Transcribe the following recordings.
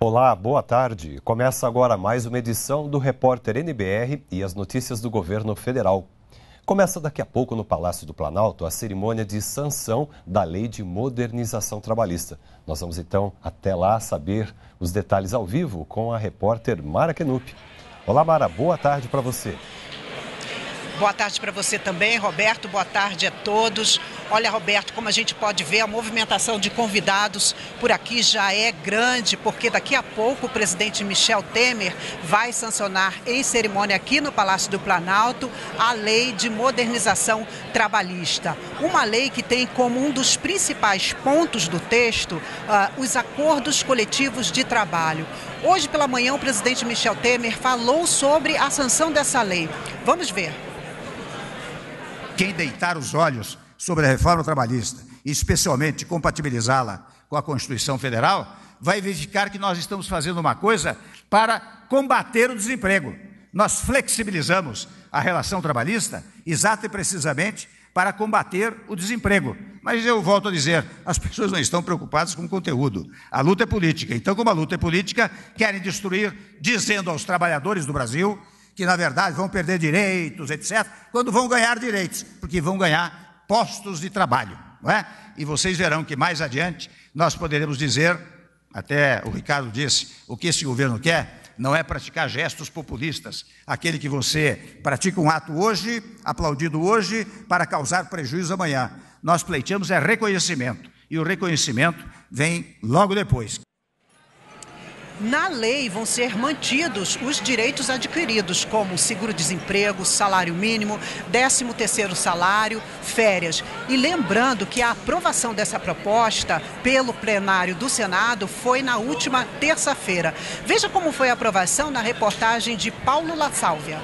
Olá, boa tarde. Começa agora mais uma edição do Repórter NBR e as notícias do governo federal. Começa daqui a pouco no Palácio do Planalto a cerimônia de sanção da Lei de Modernização Trabalhista. Nós vamos então até lá saber os detalhes ao vivo com a repórter Mara Kenup. Olá, Mara, boa tarde para você. Boa tarde para você também, Roberto. Boa tarde a todos. Olha, Roberto, como a gente pode ver, a movimentação de convidados por aqui já é grande, porque daqui a pouco o presidente Michel Temer vai sancionar em cerimônia aqui no Palácio do Planalto a lei de modernização trabalhista. Uma lei que tem como um dos principais pontos do texto uh, os acordos coletivos de trabalho. Hoje pela manhã, o presidente Michel Temer falou sobre a sanção dessa lei. Vamos ver quem deitar os olhos sobre a reforma trabalhista, especialmente compatibilizá-la com a Constituição Federal, vai verificar que nós estamos fazendo uma coisa para combater o desemprego. Nós flexibilizamos a relação trabalhista exata e precisamente para combater o desemprego. Mas eu volto a dizer, as pessoas não estão preocupadas com o conteúdo. A luta é política. Então, como a luta é política, querem destruir, dizendo aos trabalhadores do Brasil que na verdade vão perder direitos, etc., quando vão ganhar direitos, porque vão ganhar postos de trabalho, não é? E vocês verão que mais adiante nós poderemos dizer, até o Ricardo disse, o que esse governo quer não é praticar gestos populistas. Aquele que você pratica um ato hoje, aplaudido hoje, para causar prejuízo amanhã. Nós pleiteamos é reconhecimento. E o reconhecimento vem logo depois. Na lei vão ser mantidos os direitos adquiridos, como seguro-desemprego, salário mínimo, 13º salário, férias. E lembrando que a aprovação dessa proposta pelo plenário do Senado foi na última terça-feira. Veja como foi a aprovação na reportagem de Paulo La Sálvia.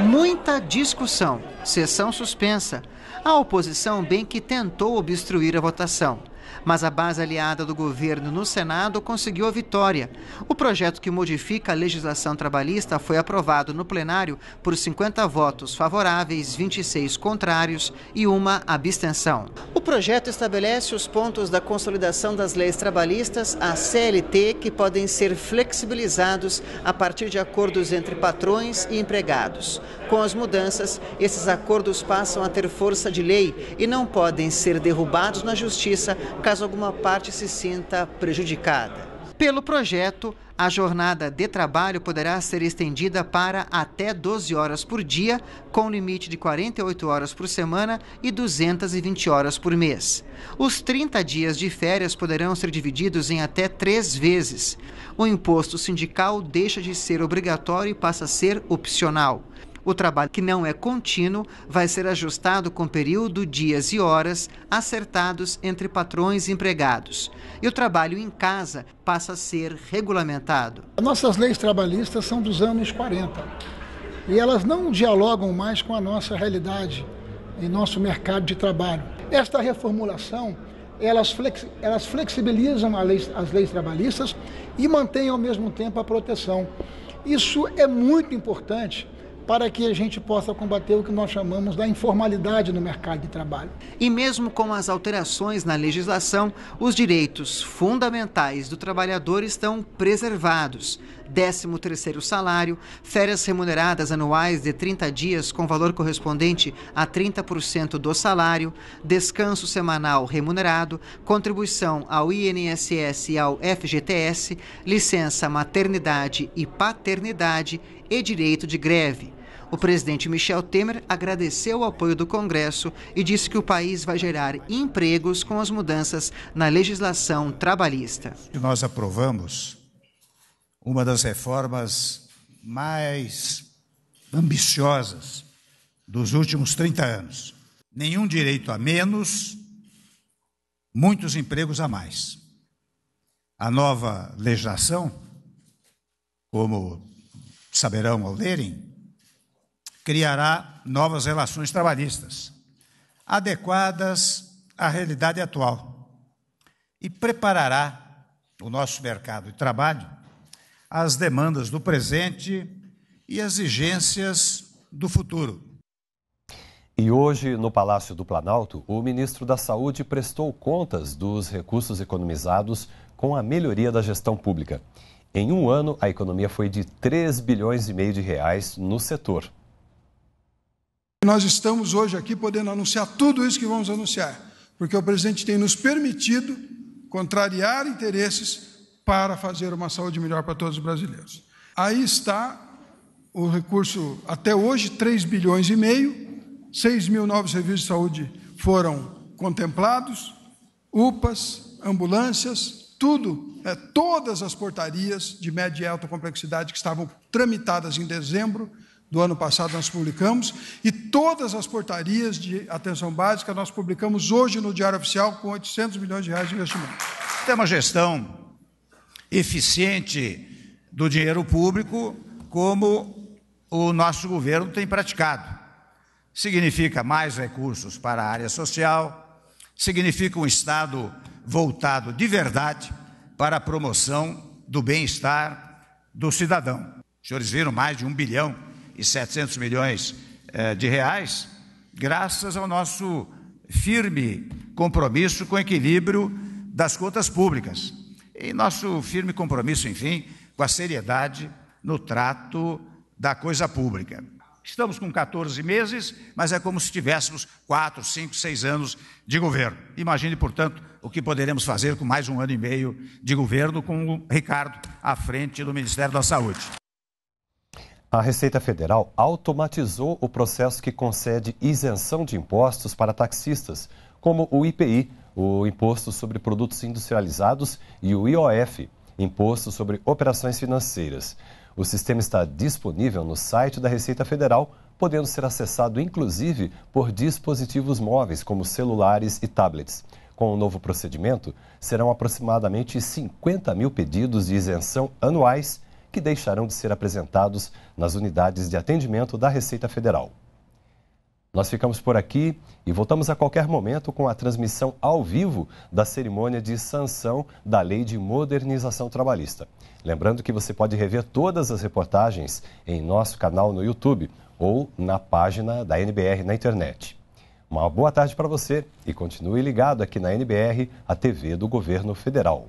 Muita discussão, sessão suspensa a oposição bem que tentou obstruir a votação. Mas a base aliada do governo no Senado conseguiu a vitória. O projeto que modifica a legislação trabalhista foi aprovado no plenário por 50 votos favoráveis, 26 contrários e uma abstenção. O projeto estabelece os pontos da consolidação das leis trabalhistas, a CLT, que podem ser flexibilizados a partir de acordos entre patrões e empregados. Com as mudanças, esses acordos passam a ter força de lei e não podem ser derrubados na justiça caso alguma parte se sinta prejudicada. Pelo projeto, a jornada de trabalho poderá ser estendida para até 12 horas por dia, com limite de 48 horas por semana e 220 horas por mês. Os 30 dias de férias poderão ser divididos em até três vezes. O imposto sindical deixa de ser obrigatório e passa a ser opcional. O trabalho que não é contínuo vai ser ajustado com período, dias e horas acertados entre patrões e empregados. E o trabalho em casa passa a ser regulamentado. Nossas leis trabalhistas são dos anos 40 e elas não dialogam mais com a nossa realidade em nosso mercado de trabalho. Esta reformulação elas, flex, elas flexibilizam lei, as leis trabalhistas e mantêm ao mesmo tempo a proteção. Isso é muito importante para que a gente possa combater o que nós chamamos da informalidade no mercado de trabalho. E mesmo com as alterações na legislação, os direitos fundamentais do trabalhador estão preservados. 13º salário, férias remuneradas anuais de 30 dias com valor correspondente a 30% do salário, descanso semanal remunerado, contribuição ao INSS e ao FGTS, licença maternidade e paternidade e direito de greve. O presidente Michel Temer agradeceu o apoio do Congresso e disse que o país vai gerar empregos com as mudanças na legislação trabalhista. Nós aprovamos uma das reformas mais ambiciosas dos últimos 30 anos. Nenhum direito a menos, muitos empregos a mais. A nova legislação, como saberão ao lerem, criará novas relações trabalhistas, adequadas à realidade atual, e preparará o nosso mercado de trabalho às demandas do presente e exigências do futuro. E hoje, no Palácio do Planalto, o ministro da Saúde prestou contas dos recursos economizados com a melhoria da gestão pública. Em um ano, a economia foi de 3 bilhões e meio de reais no setor nós estamos hoje aqui podendo anunciar tudo isso que vamos anunciar, porque o presidente tem nos permitido contrariar interesses para fazer uma saúde melhor para todos os brasileiros. Aí está o recurso, até hoje, 3 bilhões e meio, 6 mil novos serviços de saúde foram contemplados, UPAs, ambulâncias, tudo, é, todas as portarias de média e alta complexidade que estavam tramitadas em dezembro do ano passado nós publicamos, e todas as portarias de atenção básica nós publicamos hoje no Diário Oficial com 800 milhões de reais de investimento. Tem uma gestão eficiente do dinheiro público, como o nosso governo tem praticado. Significa mais recursos para a área social, significa um Estado voltado de verdade para a promoção do bem-estar do cidadão. Os senhores viram mais de um bilhão e 700 milhões eh, de reais, graças ao nosso firme compromisso com o equilíbrio das contas públicas e nosso firme compromisso, enfim, com a seriedade no trato da coisa pública. Estamos com 14 meses, mas é como se tivéssemos 4, 5, 6 anos de governo. Imagine, portanto, o que poderemos fazer com mais um ano e meio de governo com o Ricardo à frente do Ministério da Saúde. A Receita Federal automatizou o processo que concede isenção de impostos para taxistas, como o IPI, o Imposto sobre Produtos Industrializados, e o IOF, Imposto sobre Operações Financeiras. O sistema está disponível no site da Receita Federal, podendo ser acessado inclusive por dispositivos móveis, como celulares e tablets. Com o novo procedimento, serão aproximadamente 50 mil pedidos de isenção anuais que deixarão de ser apresentados nas unidades de atendimento da Receita Federal. Nós ficamos por aqui e voltamos a qualquer momento com a transmissão ao vivo da cerimônia de sanção da Lei de Modernização Trabalhista. Lembrando que você pode rever todas as reportagens em nosso canal no YouTube ou na página da NBR na internet. Uma boa tarde para você e continue ligado aqui na NBR, a TV do Governo Federal.